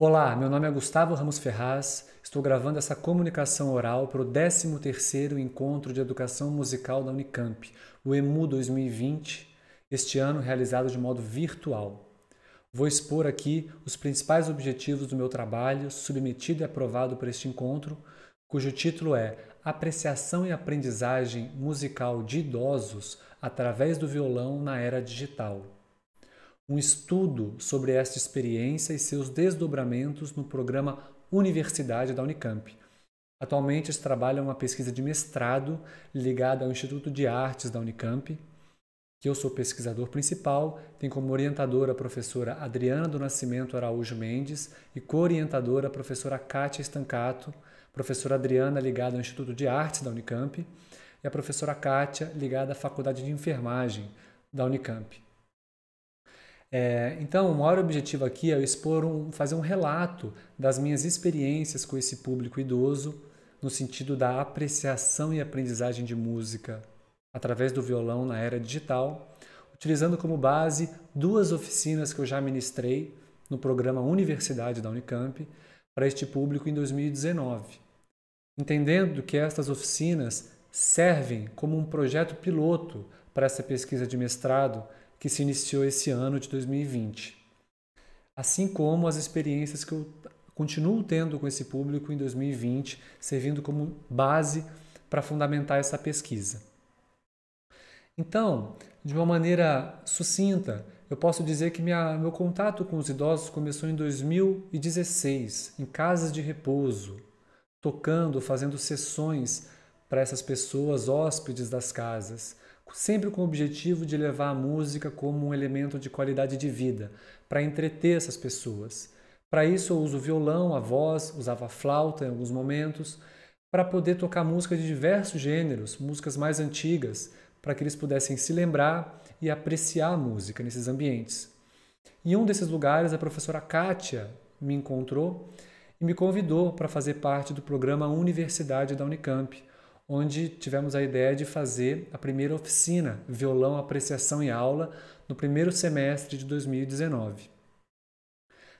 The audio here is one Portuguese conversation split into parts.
Olá, meu nome é Gustavo Ramos Ferraz, estou gravando essa comunicação oral para o 13º Encontro de Educação Musical da Unicamp, o EMU 2020, este ano realizado de modo virtual. Vou expor aqui os principais objetivos do meu trabalho, submetido e aprovado para este encontro, cujo título é Apreciação e Aprendizagem Musical de Idosos através do Violão na Era Digital um estudo sobre esta experiência e seus desdobramentos no programa Universidade da Unicamp. Atualmente, eles trabalham uma pesquisa de mestrado ligada ao Instituto de Artes da Unicamp, que eu sou pesquisador principal, tem como orientadora a professora Adriana do Nascimento Araújo Mendes e co-orientadora a professora Kátia Estancato, professora Adriana ligada ao Instituto de Artes da Unicamp e a professora Kátia ligada à Faculdade de Enfermagem da Unicamp. É, então, o maior objetivo aqui é expor um, fazer um relato das minhas experiências com esse público idoso, no sentido da apreciação e aprendizagem de música através do violão na era digital, utilizando como base duas oficinas que eu já ministrei no programa Universidade da Unicamp para este público em 2019. Entendendo que estas oficinas servem como um projeto piloto para essa pesquisa de mestrado que se iniciou esse ano de 2020. Assim como as experiências que eu continuo tendo com esse público em 2020, servindo como base para fundamentar essa pesquisa. Então, de uma maneira sucinta, eu posso dizer que minha, meu contato com os idosos começou em 2016, em casas de repouso, tocando, fazendo sessões para essas pessoas, hóspedes das casas, sempre com o objetivo de levar a música como um elemento de qualidade de vida, para entreter essas pessoas. Para isso eu uso violão, a voz, usava flauta em alguns momentos, para poder tocar música de diversos gêneros, músicas mais antigas, para que eles pudessem se lembrar e apreciar a música nesses ambientes. Em um desses lugares, a professora Kátia me encontrou e me convidou para fazer parte do programa Universidade da Unicamp, onde tivemos a ideia de fazer a primeira oficina Violão Apreciação e Aula no primeiro semestre de 2019.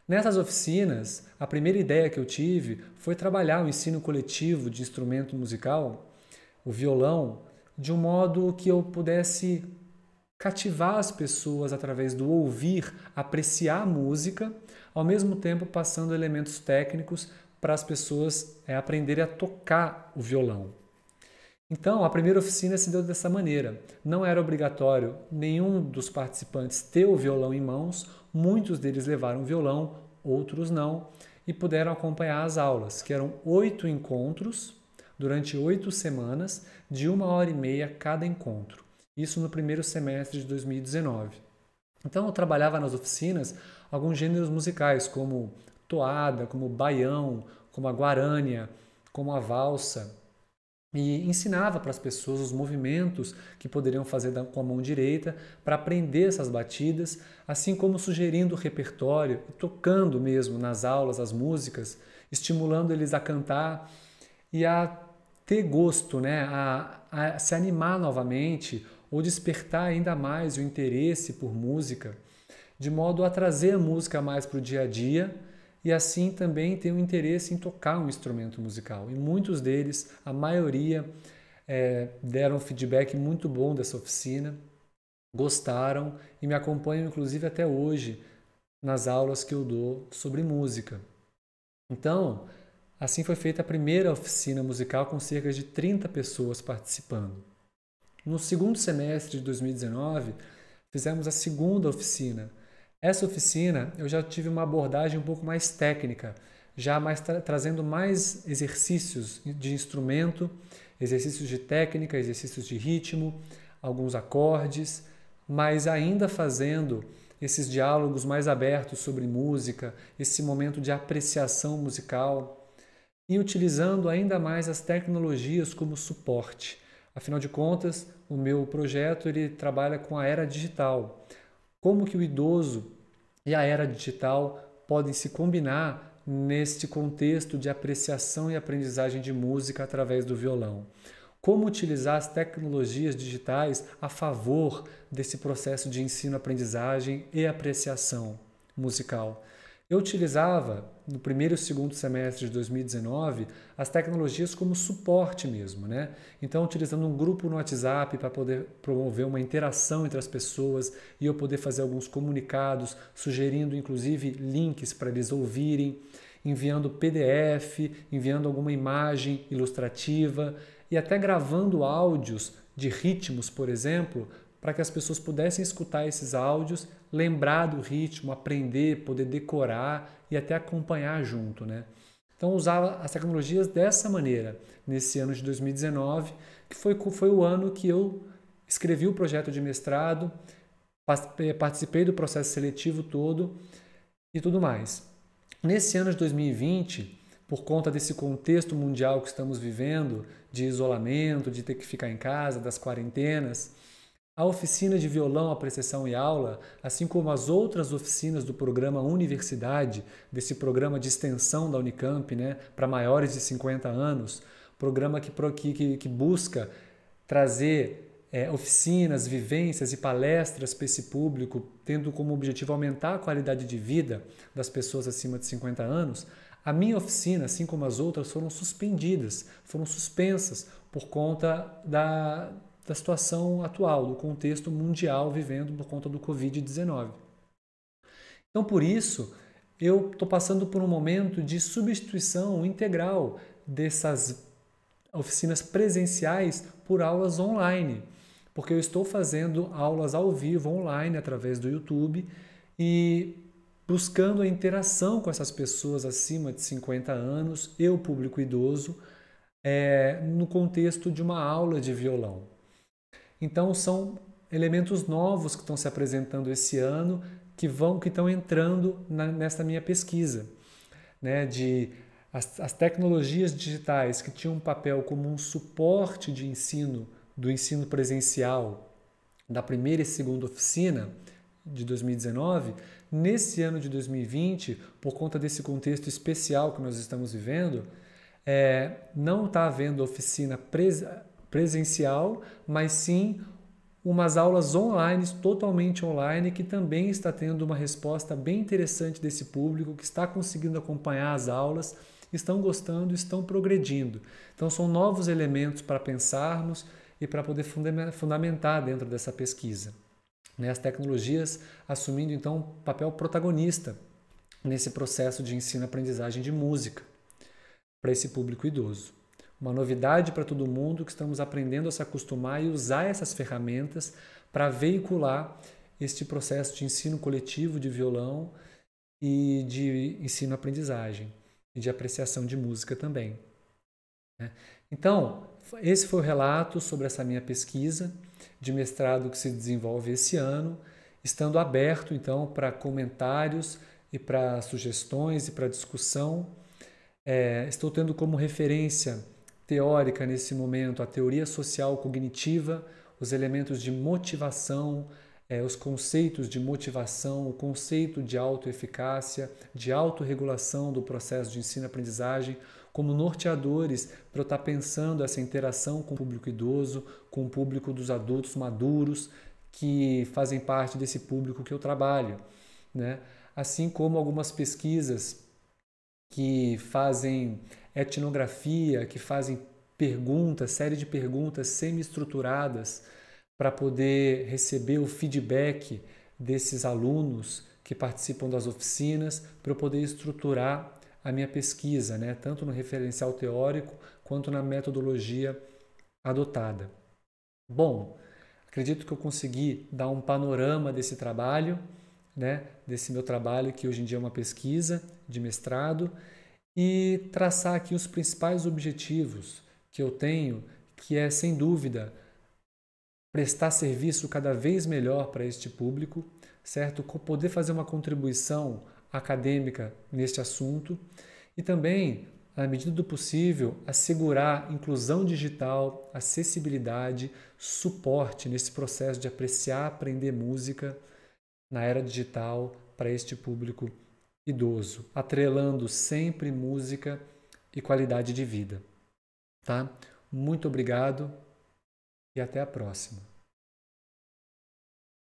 Nessas oficinas, a primeira ideia que eu tive foi trabalhar o ensino coletivo de instrumento musical, o violão, de um modo que eu pudesse cativar as pessoas através do ouvir, apreciar a música, ao mesmo tempo passando elementos técnicos para as pessoas é, aprenderem a tocar o violão. Então, a primeira oficina se deu dessa maneira. Não era obrigatório nenhum dos participantes ter o violão em mãos, muitos deles levaram violão, outros não, e puderam acompanhar as aulas, que eram oito encontros durante oito semanas, de uma hora e meia cada encontro. Isso no primeiro semestre de 2019. Então, eu trabalhava nas oficinas alguns gêneros musicais, como toada, como baião, como a guarânia, como a valsa e ensinava para as pessoas os movimentos que poderiam fazer com a mão direita para aprender essas batidas, assim como sugerindo o repertório e tocando mesmo nas aulas as músicas, estimulando eles a cantar e a ter gosto, né? a, a se animar novamente ou despertar ainda mais o interesse por música, de modo a trazer a música mais para o dia a dia e assim também tem um interesse em tocar um instrumento musical. E muitos deles, a maioria, é, deram um feedback muito bom dessa oficina, gostaram e me acompanham inclusive até hoje nas aulas que eu dou sobre música. Então, assim foi feita a primeira oficina musical com cerca de 30 pessoas participando. No segundo semestre de 2019, fizemos a segunda oficina essa oficina eu já tive uma abordagem um pouco mais técnica, já mais tra trazendo mais exercícios de instrumento, exercícios de técnica, exercícios de ritmo, alguns acordes, mas ainda fazendo esses diálogos mais abertos sobre música, esse momento de apreciação musical e utilizando ainda mais as tecnologias como suporte. Afinal de contas, o meu projeto ele trabalha com a era digital como que o idoso e a era digital podem se combinar neste contexto de apreciação e aprendizagem de música através do violão. Como utilizar as tecnologias digitais a favor desse processo de ensino-aprendizagem e apreciação musical. Eu utilizava, no primeiro e segundo semestre de 2019, as tecnologias como suporte mesmo, né? Então, utilizando um grupo no WhatsApp para poder promover uma interação entre as pessoas e eu poder fazer alguns comunicados, sugerindo inclusive links para eles ouvirem, enviando PDF, enviando alguma imagem ilustrativa e até gravando áudios de ritmos, por exemplo, para que as pessoas pudessem escutar esses áudios, lembrar do ritmo, aprender, poder decorar e até acompanhar junto, né? Então usava as tecnologias dessa maneira nesse ano de 2019, que foi, foi o ano que eu escrevi o projeto de mestrado, participei do processo seletivo todo e tudo mais. Nesse ano de 2020, por conta desse contexto mundial que estamos vivendo, de isolamento, de ter que ficar em casa, das quarentenas, a oficina de violão, apreciação e aula, assim como as outras oficinas do programa Universidade, desse programa de extensão da Unicamp, né, para maiores de 50 anos, programa que, que, que busca trazer é, oficinas, vivências e palestras para esse público, tendo como objetivo aumentar a qualidade de vida das pessoas acima de 50 anos, a minha oficina, assim como as outras, foram suspendidas, foram suspensas por conta da, da situação atual, do contexto mundial vivendo por conta do Covid-19. Então, por isso, eu estou passando por um momento de substituição integral dessas oficinas presenciais por aulas online, porque eu estou fazendo aulas ao vivo online através do YouTube e buscando a interação com essas pessoas acima de 50 anos, eu, público idoso, é, no contexto de uma aula de violão. Então são elementos novos que estão se apresentando esse ano, que vão que estão entrando na, nessa minha pesquisa, né, de as, as, tecnologias digitais que tinham um papel como um suporte de ensino do ensino presencial da primeira e segunda oficina de 2019, nesse ano de 2020, por conta desse contexto especial que nós estamos vivendo, é, não está havendo oficina presa presencial, mas sim umas aulas online, totalmente online, que também está tendo uma resposta bem interessante desse público que está conseguindo acompanhar as aulas, estão gostando, estão progredindo. Então são novos elementos para pensarmos e para poder fundamentar dentro dessa pesquisa. Né? As tecnologias assumindo então um papel protagonista nesse processo de ensino-aprendizagem de música para esse público idoso uma novidade para todo mundo que estamos aprendendo a se acostumar e usar essas ferramentas para veicular este processo de ensino coletivo de violão e de ensino-aprendizagem e de apreciação de música também. Né? Então, esse foi o relato sobre essa minha pesquisa de mestrado que se desenvolve esse ano, estando aberto então para comentários e para sugestões e para discussão. É, estou tendo como referência teórica nesse momento, a teoria social cognitiva, os elementos de motivação, é, os conceitos de motivação, o conceito de autoeficácia, de autorregulação do processo de ensino-aprendizagem, como norteadores para eu estar tá pensando essa interação com o público idoso, com o público dos adultos maduros, que fazem parte desse público que eu trabalho. Né? Assim como algumas pesquisas que fazem etnografia, que fazem perguntas, série de perguntas semi-estruturadas para poder receber o feedback desses alunos que participam das oficinas, para eu poder estruturar a minha pesquisa, né? tanto no referencial teórico quanto na metodologia adotada. Bom, acredito que eu consegui dar um panorama desse trabalho né, desse meu trabalho, que hoje em dia é uma pesquisa de mestrado, e traçar aqui os principais objetivos que eu tenho, que é, sem dúvida, prestar serviço cada vez melhor para este público, certo? Poder fazer uma contribuição acadêmica neste assunto e também, na medida do possível, assegurar inclusão digital, acessibilidade, suporte nesse processo de apreciar, aprender música na era digital para este público idoso, atrelando sempre música e qualidade de vida. Tá? Muito obrigado e até a próxima.